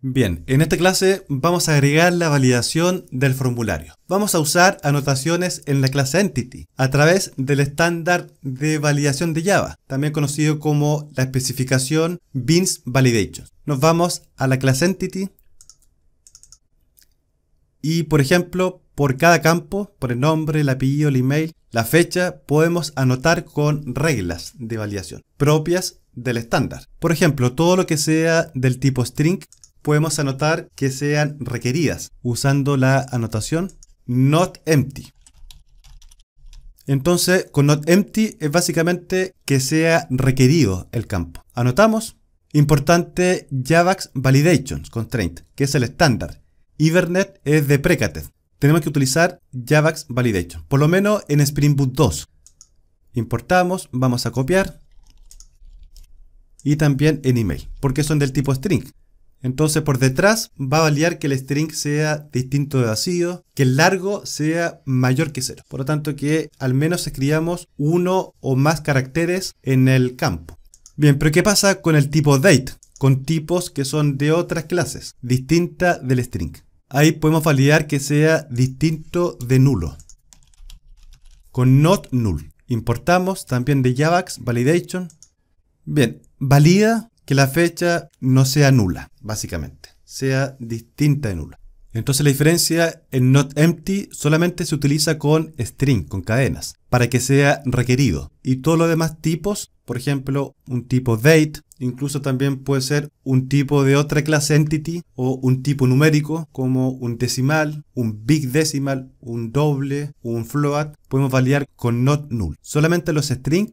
Bien, en esta clase vamos a agregar la validación del formulario. Vamos a usar anotaciones en la clase Entity a través del estándar de validación de Java, también conocido como la especificación Beans Validation. Nos vamos a la clase Entity y, por ejemplo, por cada campo, por el nombre, el apellido, el email, la fecha, podemos anotar con reglas de validación propias del estándar. Por ejemplo, todo lo que sea del tipo string podemos anotar que sean requeridas usando la anotación not empty. Entonces, con not empty es básicamente que sea requerido el campo. Anotamos, importante JavaX Validations Constraint, que es el estándar. hibernate es de precated, Tenemos que utilizar JavaX Validation, por lo menos en Spring Boot 2. Importamos, vamos a copiar. Y también en email, porque son del tipo string. Entonces por detrás va a validar que el string sea distinto de vacío, que el largo sea mayor que cero. Por lo tanto que al menos escribamos uno o más caracteres en el campo. Bien, pero ¿qué pasa con el tipo date? Con tipos que son de otras clases, distinta del string. Ahí podemos validar que sea distinto de nulo. Con not null. Importamos también de Javax Validation. Bien, valida que la fecha no sea nula, básicamente, sea distinta de nula. Entonces la diferencia en not empty solamente se utiliza con string, con cadenas, para que sea requerido. Y todos los demás tipos, por ejemplo, un tipo date, incluso también puede ser un tipo de otra clase entity o un tipo numérico como un decimal, un big decimal, un doble, un float, podemos validar con not null. Solamente los String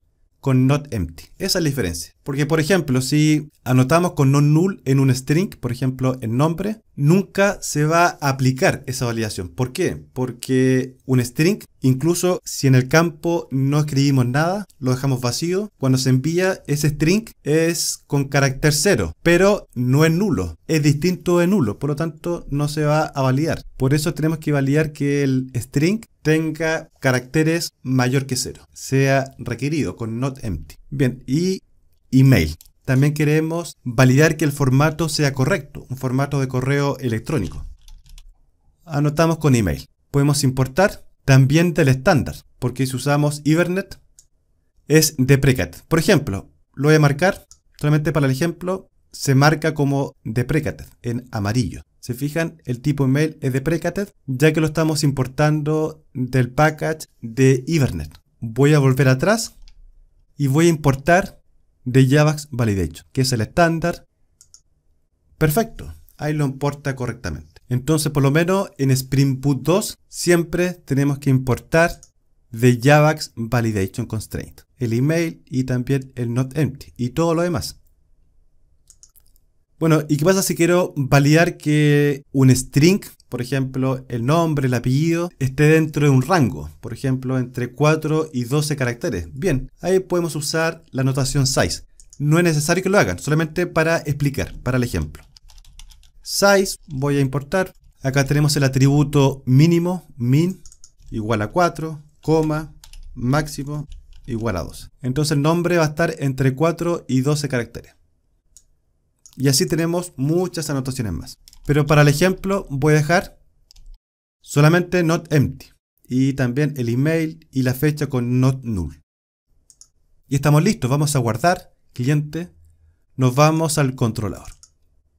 con not empty. Esa es la diferencia. Porque, por ejemplo, si anotamos con not null en un string, por ejemplo, en nombre, nunca se va a aplicar esa validación. ¿Por qué? Porque un string, incluso si en el campo no escribimos nada, lo dejamos vacío, cuando se envía ese string es con carácter cero, pero no es nulo, es distinto de nulo, por lo tanto no se va a validar. Por eso tenemos que validar que el string tenga caracteres mayor que cero, sea requerido con not empty. Bien, y email. También queremos validar que el formato sea correcto, un formato de correo electrónico. Anotamos con email. Podemos importar también del estándar, porque si usamos Evernet, es deprecated. Por ejemplo, lo voy a marcar, solamente para el ejemplo, se marca como precat en amarillo. Se fijan, el tipo email es de precateted, ya que lo estamos importando del package de Evernet. Voy a volver atrás y voy a importar de Javax Validation, que es el estándar. Perfecto, ahí lo importa correctamente. Entonces, por lo menos en Spring Boot 2, siempre tenemos que importar de Javax Validation Constraint, el email y también el not empty y todo lo demás. Bueno, ¿y qué pasa si quiero validar que un string, por ejemplo, el nombre, el apellido, esté dentro de un rango, por ejemplo, entre 4 y 12 caracteres? Bien, ahí podemos usar la notación size. No es necesario que lo hagan, solamente para explicar, para el ejemplo. Size, voy a importar. Acá tenemos el atributo mínimo, min, igual a 4, coma, máximo, igual a 2. Entonces el nombre va a estar entre 4 y 12 caracteres. Y así tenemos muchas anotaciones más. Pero para el ejemplo voy a dejar solamente not empty. Y también el email y la fecha con not null. Y estamos listos. Vamos a guardar, cliente. Nos vamos al controlador.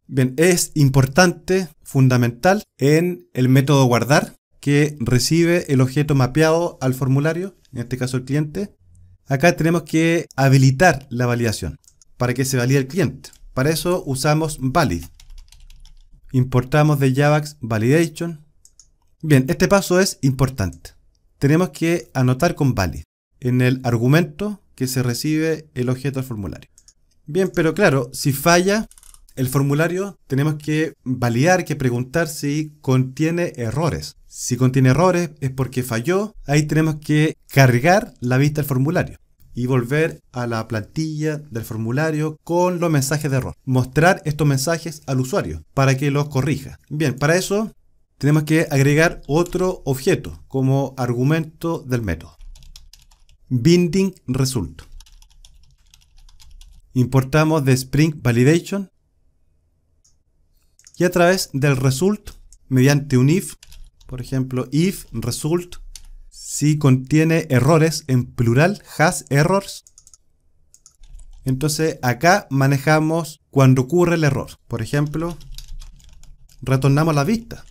Bien, es importante, fundamental, en el método guardar que recibe el objeto mapeado al formulario, en este caso el cliente. Acá tenemos que habilitar la validación para que se valide el cliente. Para eso usamos valid. Importamos de Javax validation. Bien, este paso es importante. Tenemos que anotar con valid en el argumento que se recibe el objeto del formulario. Bien, pero claro, si falla el formulario, tenemos que validar, que preguntar si contiene errores. Si contiene errores es porque falló, ahí tenemos que cargar la vista del formulario y volver a la plantilla del formulario con los mensajes de error. Mostrar estos mensajes al usuario para que los corrija. Bien, para eso tenemos que agregar otro objeto como argumento del método. Binding result. Importamos de Spring Validation y a través del result mediante un if, por ejemplo, if result si contiene errores en plural, has errors. Entonces acá manejamos cuando ocurre el error. Por ejemplo, retornamos la vista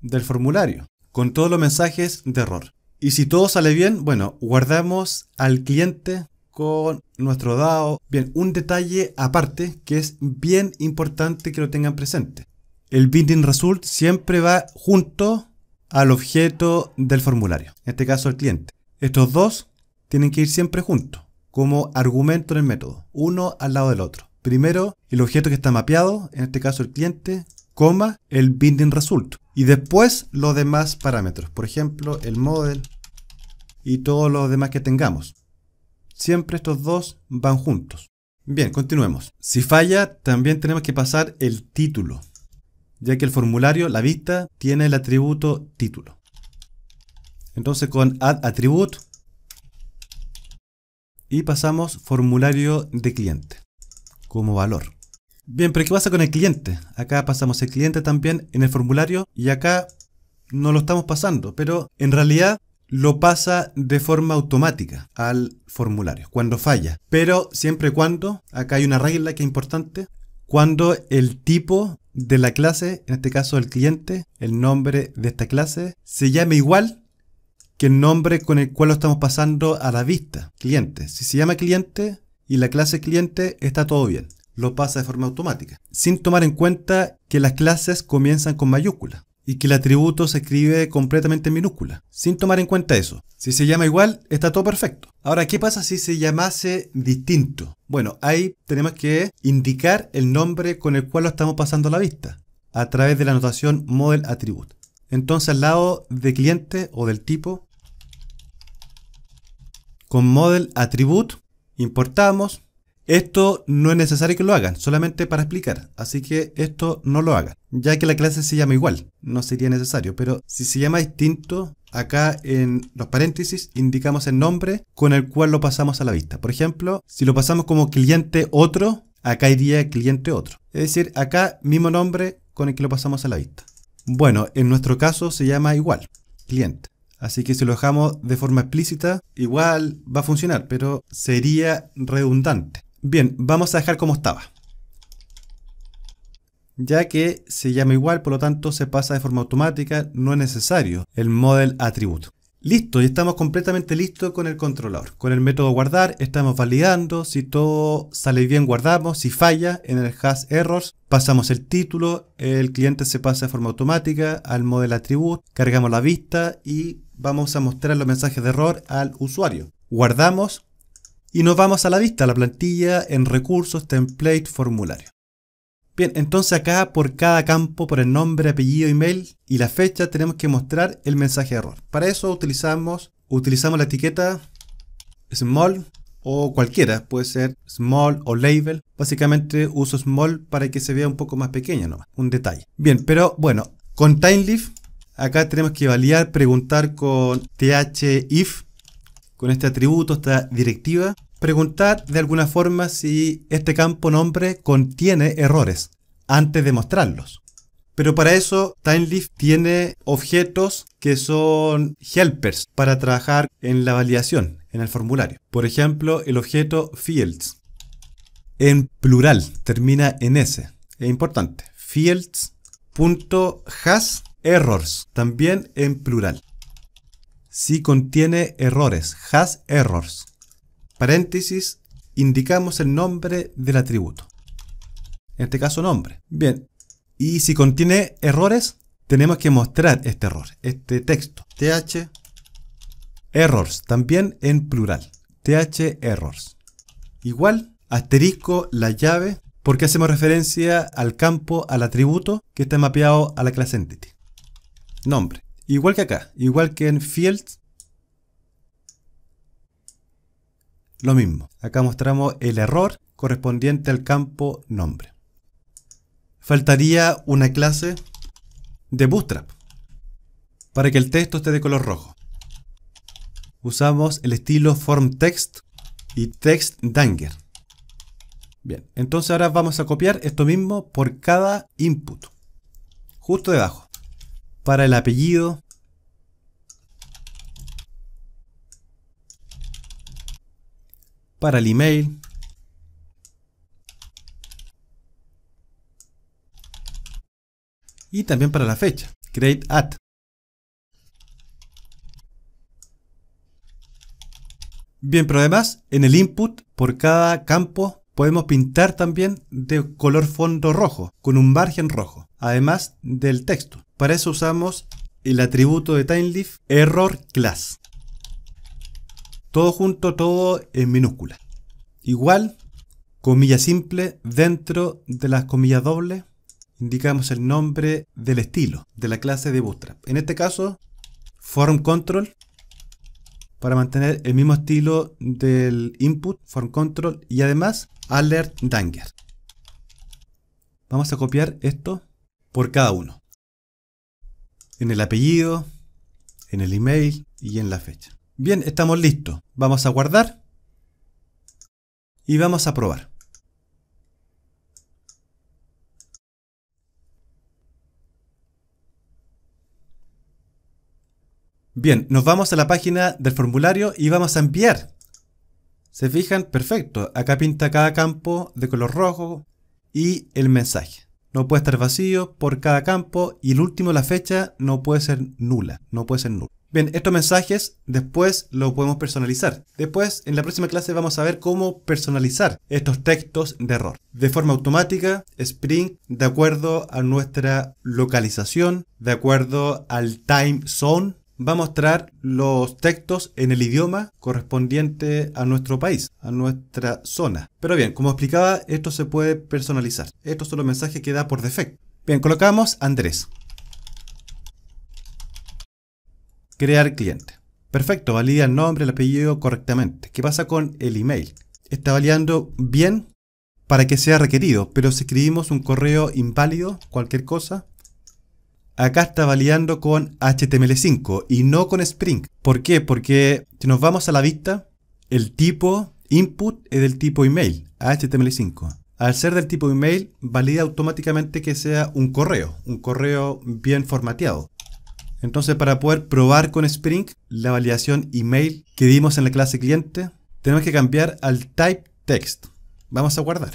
del formulario con todos los mensajes de error. Y si todo sale bien, bueno, guardamos al cliente con nuestro DAO. Bien, un detalle aparte que es bien importante que lo tengan presente. El binding result siempre va junto al objeto del formulario, en este caso el cliente. Estos dos tienen que ir siempre juntos, como argumento en método, uno al lado del otro. Primero, el objeto que está mapeado, en este caso el cliente, coma, el binding result. Y después los demás parámetros, por ejemplo, el model y todos los demás que tengamos. Siempre estos dos van juntos. Bien, continuemos. Si falla, también tenemos que pasar el título ya que el formulario, la vista, tiene el atributo título. Entonces con add attribute y pasamos formulario de cliente como valor. Bien, pero ¿qué pasa con el cliente? Acá pasamos el cliente también en el formulario y acá no lo estamos pasando, pero en realidad lo pasa de forma automática al formulario cuando falla. Pero siempre y cuando, acá hay una regla que es importante, cuando el tipo de la clase, en este caso del cliente, el nombre de esta clase, se llame igual que el nombre con el cual lo estamos pasando a la vista, cliente. Si se llama cliente y la clase cliente, está todo bien. Lo pasa de forma automática, sin tomar en cuenta que las clases comienzan con mayúsculas y que el atributo se escribe completamente en minúscula, sin tomar en cuenta eso. Si se llama igual, está todo perfecto. Ahora, ¿qué pasa si se llamase distinto? Bueno, ahí tenemos que indicar el nombre con el cual lo estamos pasando a la vista, a través de la notación model attribute. Entonces, al lado de cliente o del tipo, con model attribute, importamos esto no es necesario que lo hagan, solamente para explicar, así que esto no lo hagan, ya que la clase se llama igual, no sería necesario, pero si se llama distinto, acá en los paréntesis indicamos el nombre con el cual lo pasamos a la vista. Por ejemplo, si lo pasamos como cliente otro, acá iría cliente otro. Es decir, acá mismo nombre con el que lo pasamos a la vista. Bueno, en nuestro caso se llama igual, cliente. Así que si lo dejamos de forma explícita, igual va a funcionar, pero sería redundante. Bien, vamos a dejar como estaba. Ya que se llama igual, por lo tanto se pasa de forma automática, no es necesario el model attribute. Listo, y estamos completamente listos con el controlador. Con el método guardar estamos validando, si todo sale bien guardamos, si falla en el hash errors pasamos el título, el cliente se pasa de forma automática al model attribute, cargamos la vista y vamos a mostrar los mensajes de error al usuario. Guardamos, y nos vamos a la vista, la plantilla, en recursos, template, formulario. Bien, entonces acá por cada campo, por el nombre, apellido, email y la fecha, tenemos que mostrar el mensaje de error. Para eso utilizamos, utilizamos la etiqueta small o cualquiera, puede ser small o label. Básicamente uso small para que se vea un poco más pequeña nomás, un detalle. Bien, pero bueno, con TimeLeaf acá tenemos que validar, preguntar con th if con este atributo, esta directiva preguntar de alguna forma si este campo nombre contiene errores antes de mostrarlos. Pero para eso, Timelift tiene objetos que son helpers para trabajar en la validación, en el formulario. Por ejemplo, el objeto fields. En plural, termina en S. Es importante. Fields.hasErrors también en plural. Si contiene errores, HasErrors paréntesis, indicamos el nombre del atributo. En este caso, nombre. Bien. Y si contiene errores, tenemos que mostrar este error, este texto. th errors, también en plural. th errors. Igual, asterisco, la llave, porque hacemos referencia al campo, al atributo que está mapeado a la clase Entity. Nombre. Igual que acá, igual que en Fields, Lo mismo, acá mostramos el error correspondiente al campo nombre. Faltaría una clase de Bootstrap para que el texto esté de color rojo. Usamos el estilo form text y text danger. Bien, entonces ahora vamos a copiar esto mismo por cada input, justo debajo, para el apellido, para el email. Y también para la fecha, create at. Bien, pero además en el input por cada campo podemos pintar también de color fondo rojo, con un margen rojo, además del texto. Para eso usamos el atributo de Leaf error class. Todo junto, todo en minúscula. Igual, comilla simple, dentro de las comillas dobles, indicamos el nombre del estilo de la clase de Bootstrap. En este caso, form control, para mantener el mismo estilo del input, form control, y además alert danger. Vamos a copiar esto por cada uno. En el apellido, en el email y en la fecha. Bien, estamos listos. Vamos a guardar y vamos a probar. Bien, nos vamos a la página del formulario y vamos a enviar. Se fijan, perfecto. Acá pinta cada campo de color rojo y el mensaje. No puede estar vacío por cada campo y el último, la fecha, no puede ser nula. No puede ser nula. Bien, estos mensajes después los podemos personalizar. Después, en la próxima clase vamos a ver cómo personalizar estos textos de error. De forma automática, Spring, de acuerdo a nuestra localización, de acuerdo al time zone, va a mostrar los textos en el idioma correspondiente a nuestro país, a nuestra zona. Pero bien, como explicaba, esto se puede personalizar. Estos son los mensajes que da por defecto. Bien, colocamos Andrés. Crear cliente. Perfecto, valida el nombre, el apellido correctamente. ¿Qué pasa con el email? Está validando bien para que sea requerido, pero si escribimos un correo inválido, cualquier cosa, acá está validando con HTML5 y no con Spring. ¿Por qué? Porque si nos vamos a la vista, el tipo input es del tipo email, HTML5. Al ser del tipo email, valida automáticamente que sea un correo, un correo bien formateado. Entonces, para poder probar con Spring la validación email que dimos en la clase cliente, tenemos que cambiar al type text. Vamos a guardar.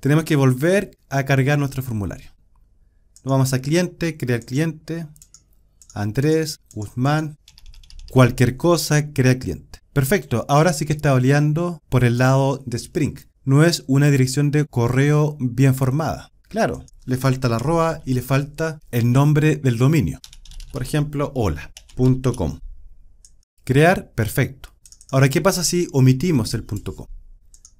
Tenemos que volver a cargar nuestro formulario. vamos a cliente, crear cliente, Andrés, Guzmán, cualquier cosa, crea cliente. Perfecto, ahora sí que está oleando por el lado de Spring. No es una dirección de correo bien formada. Claro, le falta la arroba y le falta el nombre del dominio. Por ejemplo, hola.com. Crear, perfecto. Ahora, ¿qué pasa si omitimos el .com?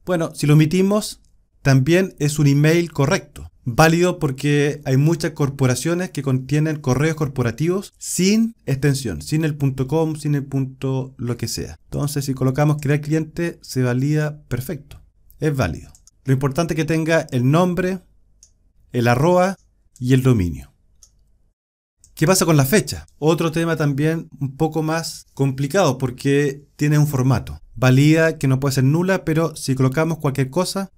Bueno, si lo omitimos, también es un email correcto. Válido porque hay muchas corporaciones que contienen correos corporativos sin extensión, sin el .com, sin el punto lo que sea. Entonces, si colocamos crear cliente, se valida perfecto. Es válido. Lo importante es que tenga el nombre, el arroba y el dominio. ¿Qué pasa con la fecha? Otro tema también un poco más complicado porque tiene un formato. Valida que no puede ser nula, pero si colocamos cualquier cosa,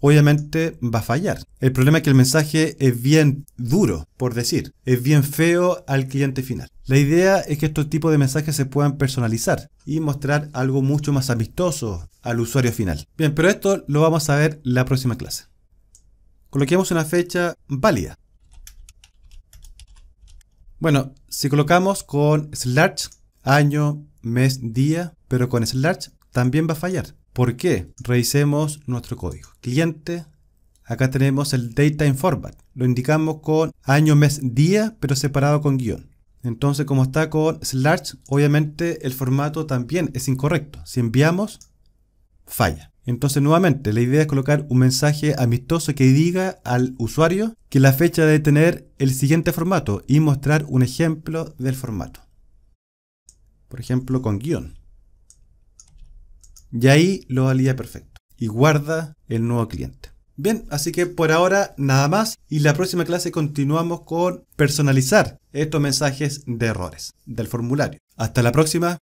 obviamente va a fallar. El problema es que el mensaje es bien duro, por decir, es bien feo al cliente final. La idea es que estos tipos de mensajes se puedan personalizar y mostrar algo mucho más amistoso al usuario final. Bien, pero esto lo vamos a ver la próxima clase. Coloquemos una fecha válida. Bueno, si colocamos con slash año, mes, día, pero con slash también va a fallar. ¿Por qué? Revisemos nuestro código. Cliente, acá tenemos el in Format. Lo indicamos con año, mes, día, pero separado con guión. Entonces, como está con slash, obviamente el formato también es incorrecto. Si enviamos, falla. Entonces, nuevamente, la idea es colocar un mensaje amistoso que diga al usuario que la fecha debe tener el siguiente formato y mostrar un ejemplo del formato. Por ejemplo, con guión. Y ahí lo valía perfecto y guarda el nuevo cliente. Bien, así que por ahora nada más y la próxima clase continuamos con personalizar estos mensajes de errores del formulario. Hasta la próxima.